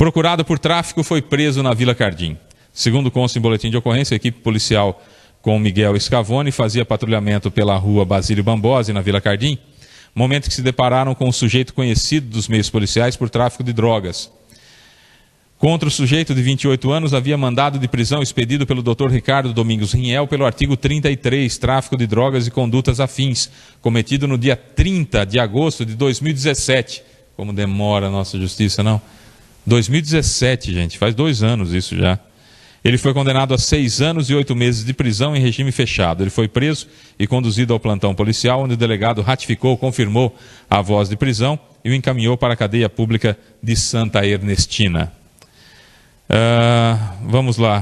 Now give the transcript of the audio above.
Procurado por tráfico, foi preso na Vila Cardim. Segundo consta em boletim de ocorrência, a equipe policial com Miguel Escavone fazia patrulhamento pela rua Basílio Bambose, na Vila Cardim, momento que se depararam com um sujeito conhecido dos meios policiais por tráfico de drogas. Contra o sujeito de 28 anos havia mandado de prisão expedido pelo Dr. Ricardo Domingos Rinhel pelo artigo 33, tráfico de drogas e condutas afins, cometido no dia 30 de agosto de 2017. Como demora a nossa justiça, não? 2017, gente, faz dois anos isso já. Ele foi condenado a seis anos e oito meses de prisão em regime fechado. Ele foi preso e conduzido ao plantão policial, onde o delegado ratificou, confirmou a voz de prisão e o encaminhou para a cadeia pública de Santa Ernestina. Uh, vamos lá.